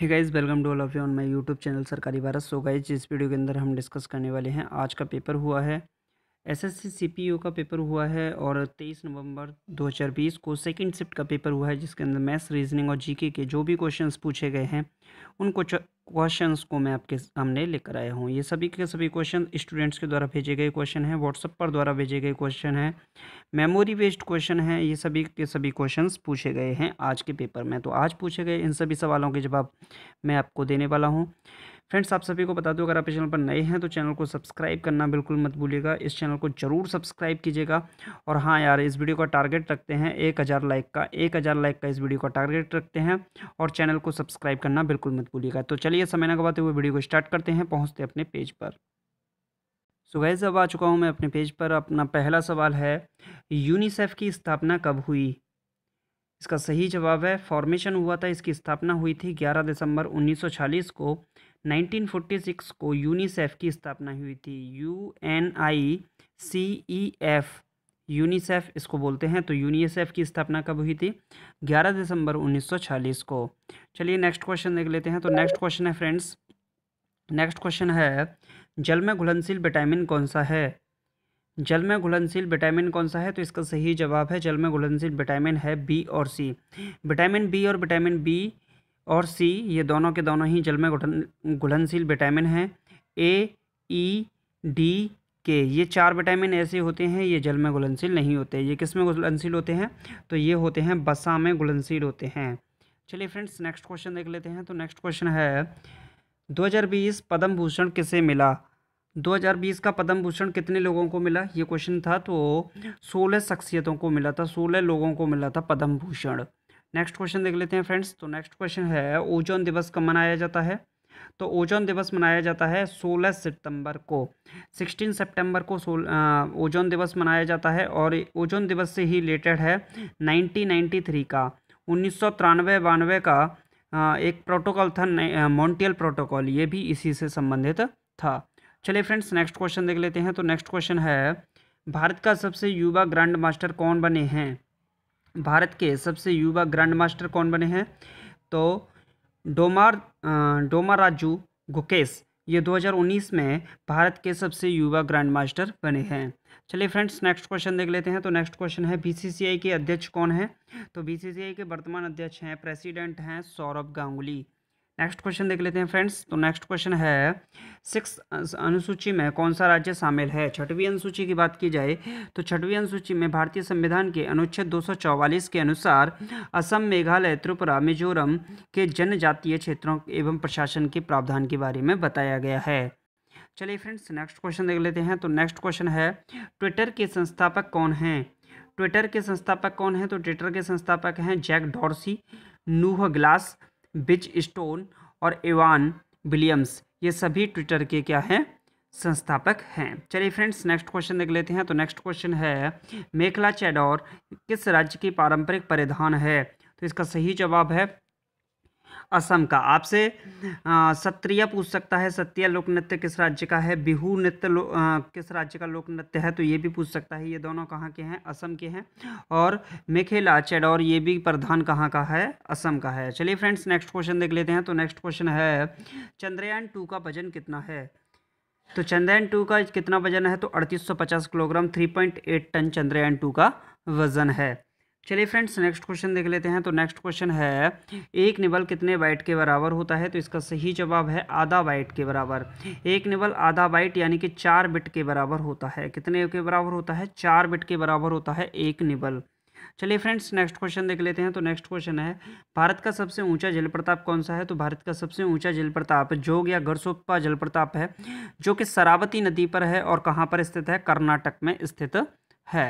hey guys welcome to all of you on my YouTube channel Sarkari Bharat so guys इस video के अंदर हम discuss करने वाले हैं आज का पेपर हुआ है एसएससी सीपीयू का पेपर हुआ है और 23 नवंबर 2020 को सेकंड शिफ्ट का पेपर हुआ है जिसके अंदर मैथ्स रीजनिंग और जीके के जो भी क्वेश्चंस पूछे गए हैं उनको क्वेश्चंस को मैं आपके सामने लेकर आया हूँ ये सभी के सभी क्वेश्चन स्टूडेंट्स के द्वारा भेजे गए क्वेश्चन हैं व्हाट्सएप पर द्वारा भेजे गए क्वेश्चन हैं मेमोरी बेस्ड क्वेश्चन हैं ये सभी के सभी क्वेश्चंस पूछे गए हैं आज के पेपर में तो आज पूछे गए इन सभी सवालों के जवाब मैं आपको देने वाला हूँ फ्रेंड्स आप सभी को बता दूं अगर आप इस चैनल पर नए हैं तो चैनल को सब्सक्राइब करना बिल्कुल मत भूलिएगा इस चैनल को ज़रूर सब्सक्राइब कीजिएगा और हाँ यार इस वीडियो का टारगेट रखते हैं एक हज़ार लाइक का एक हज़ार लाइक का इस वीडियो का टारगेट रखते हैं और चैनल को सब्सक्राइब करना बिल्कुल मत भूलिएगा तो चलिए समय ना गवाते हुए वीडियो को स्टार्ट करते हैं पहुँचते अपने पेज पर सो गैज़ अब आ चुका हूँ मैं अपने पेज पर अपना पहला सवाल है यूनिसेफ की स्थापना कब हुई इसका सही जवाब है फॉर्मेशन हुआ था इसकी स्थापना हुई थी 11 दिसंबर 1940 को 1946 को यूनिसेफ की स्थापना हुई थी U N I C E F UNICEF इसको बोलते हैं तो यूनिसेफ की स्थापना कब हुई थी 11 दिसंबर 1940 को चलिए नेक्स्ट क्वेश्चन देख लेते हैं तो नेक्स्ट क्वेश्चन है फ्रेंड्स नेक्स्ट क्वेश्चन है जल में घुलनशील विटामिन कौन सा है जल में घुलनशील विटामिन कौन सा है तो इसका सही जवाब है जल में घुलनशील विटामिन है बी और सी विटामिन बी और विटामिन बी और सी ये दोनों के दोनों ही जल में घुलनशील विटामिन हैं ए ई डी के ये चार विटामिन ऐसे होते हैं ये जल में घुलनशील नहीं होते ये किस में घुलनशील होते हैं तो ये होते हैं बसा में घुलनशील होते हैं चलिए फ्रेंड्स नेक्स्ट क्वेश्चन देख लेते हैं तो नेक्स्ट क्वेश्चन है 2020 पद्म भूषण किसे मिला 2020 का पद्म भूषण कितने लोगों को मिला ये क्वेश्चन था तो 16 शख्सियतों को मिला था 16 लोगों को मिला था पद्म भूषण नेक्स्ट क्वेश्चन देख लेते हैं फ्रेंड्स तो नेक्स्ट क्वेश्चन है ओजोन दिवस कब मनाया जाता है तो ओजोन दिवस मनाया जाता है 16 सितंबर को 16 सितंबर को ओजोन दिवस मनाया जाता है और ओजोन दिवस से ही रिलेटेड है नाइनटीन का उन्नीस सौ का एक प्रोटोकॉल था मॉन्टियल प्रोटोकॉल ये भी इसी से संबंधित था चलिए फ्रेंड्स नेक्स्ट क्वेश्चन देख लेते हैं तो नेक्स्ट क्वेश्चन है भारत का सबसे युवा ग्रैंड मास्टर कौन बने हैं भारत के सबसे युवा ग्रैंड मास्टर कौन बने हैं तो डोमार डोमा राजू गुकेश ये 2019 में भारत के सबसे युवा ग्रैंड मास्टर बने हैं चलिए फ्रेंड्स नेक्स्ट क्वेश्चन देख लेते हैं तो नेक्स्ट क्वेश्चन है बीसीसीआई के अध्यक्ष कौन हैं तो बीसीसीआई के वर्तमान अध्यक्ष हैं प्रेसिडेंट हैं सौरभ गांगुली नेक्स्ट क्वेश्चन देख लेते हैं फ्रेंड्स तो नेक्स्ट क्वेश्चन है सिक्स uh, अनुसूची में कौन सा राज्य शामिल है छठवीं अनुसूची की बात की जाए तो छठवीं अनुसूची में भारतीय संविधान के अनुच्छेद 244 के अनुसार असम मेघालय त्रिपुरा मिजोरम के जनजातीय क्षेत्रों एवं प्रशासन के प्रावधान के बारे में बताया गया है चलिए फ्रेंड्स नेक्स्ट क्वेश्चन देख लेते हैं तो नेक्स्ट क्वेश्चन है ट्विटर के संस्थापक कौन हैं ट्विटर के संस्थापक कौन हैं तो ट्विटर के संस्थापक हैं Jack Dorsey Noah Glass Biz Stone और एवान विलियम्स ये सभी ट्विटर के क्या हैं संस्थापक हैं चलिए फ्रेंड्स नेक्स्ट क्वेश्चन देख लेते हैं तो नेक्स्ट क्वेश्चन है मेखला चैडोर किस राज्य की पारंपरिक परिधान है तो इसका सही जवाब है असम का आपसे सत्रिया पूछ सकता है सत्य लोक नृत्य किस राज्य का है बिहू नृत्य किस राज्य का लोक नृत्य है तो ये भी पूछ सकता है ये दोनों कहाँ के हैं असम के हैं और मेखेला चेडौर ये भी प्रधान कहाँ का है असम का है चलिए फ्रेंड्स नेक्स्ट क्वेश्चन देख लेते हैं तो नेक्स्ट क्वेश्चन है चंद्रयान टू का वजन कितना है तो चंद्रयान टू का कितना वजन है तो अड़तीस सौ पचास kilogram three point eight ton Chandrayaan two का वजन है चलिए फ्रेंड्स नेक्स्ट क्वेश्चन देख लेते हैं तो नेक्स्ट क्वेश्चन है एक निबल कितने बाइट के बराबर होता है तो इसका सही जवाब है आधा बाइट के बराबर एक निबल आधा बाइट यानी कि चार बिट के बराबर होता है कितने के बराबर होता है चार बिट के बराबर होता है एक निबल चलिए फ्रेंड्स नेक्स्ट क्वेश्चन देख लेते हैं तो नेक्स्ट क्वेश्चन है भारत का सबसे ऊंचा प्रताप कौन सा है तो भारत का सबसे ऊंचा प्रताप जोग या जल प्रताप है जो कि सरावती नदी पर है और कहाँ पर स्थित है कर्नाटक में स्थित है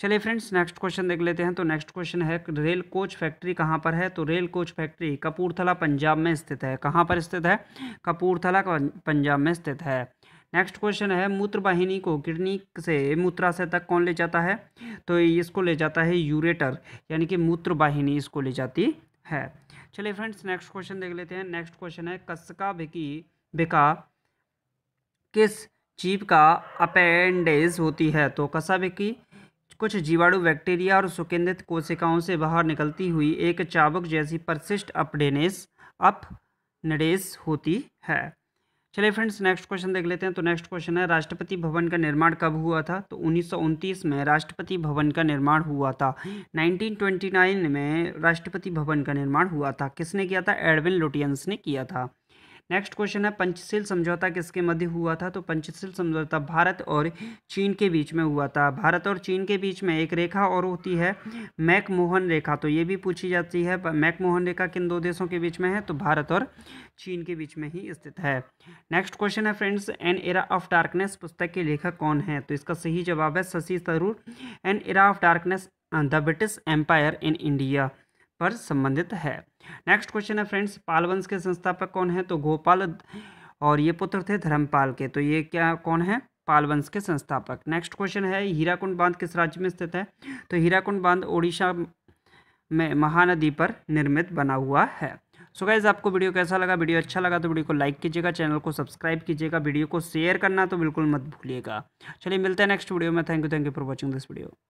चलिए फ्रेंड्स नेक्स्ट क्वेश्चन देख लेते हैं तो नेक्स्ट क्वेश्चन है रेल कोच फैक्ट्री कहाँ पर है तो rail coach factory Kapurthala Punjab में स्थित है कहाँ पर स्थित है कपूरथला पंजाब में स्थित है नेक्स्ट क्वेश्चन है मूत्रवाहिनी को किडनी से मूत्राशय तक कौन ले जाता है तो इसको ले जाता है यूरेटर यानी कि मूत्रवाहिनी इसको ले जाती है चलिए फ्रेंड्स नेक्स्ट क्वेश्चन देख लेते हैं नेक्स्ट क्वेश्चन है कसका भिकी बिका किस जीव का अपेंडेज होती है तो कसा भिकी कुछ जीवाणु बैक्टीरिया और सुकेंद्रित कोशिकाओं से बाहर निकलती हुई एक चाबुक जैसी परसिस्ट अपडेनेस अप नडेस होती है चलिए फ्रेंड्स नेक्स्ट क्वेश्चन देख लेते हैं तो नेक्स्ट क्वेश्चन है राष्ट्रपति भवन का निर्माण कब हुआ था तो उन्नीस में राष्ट्रपति भवन का निर्माण हुआ था 1929 में राष्ट्रपति भवन का निर्माण हुआ था किसने किया था एडविन लुटियंस ने किया था नेक्स्ट क्वेश्चन है पंचशील समझौता किसके मध्य हुआ था तो पंचशील समझौता भारत और चीन के बीच में हुआ था भारत और चीन के बीच में एक रेखा और होती है मैकमोहन रेखा तो ये भी पूछी जाती है मैकमोहन रेखा किन दो देशों के बीच में है तो भारत और चीन के बीच में ही स्थित है नेक्स्ट क्वेश्चन है friends an era of darkness पुस्तक के लेखक कौन है तो इसका सही जवाब है Shashi Tharoor an era of darkness the British empire in India पर संबंधित है नेक्स्ट क्वेश्चन है फ्रेंड्स पालवंश के संस्थापक कौन है तो गोपाल और ये पुत्र थे धर्मपाल के तो ये क्या कौन है पालवंश के संस्थापक नेक्स्ट क्वेश्चन है हीराकुंड बांध किस राज्य में स्थित है तो हीराकुंड बांध ओडिशा में महानदी पर निर्मित बना हुआ है सो so गाइज आपको वीडियो कैसा लगा वीडियो अच्छा लगा तो वीडियो को लाइक कीजिएगा चैनल को सब्सक्राइब कीजिएगा वीडियो को शेयर करना तो बिल्कुल मत भूलिएगा चलिए मिलते हैं नेक्स्ट वीडियो में thank you thank you for watching this video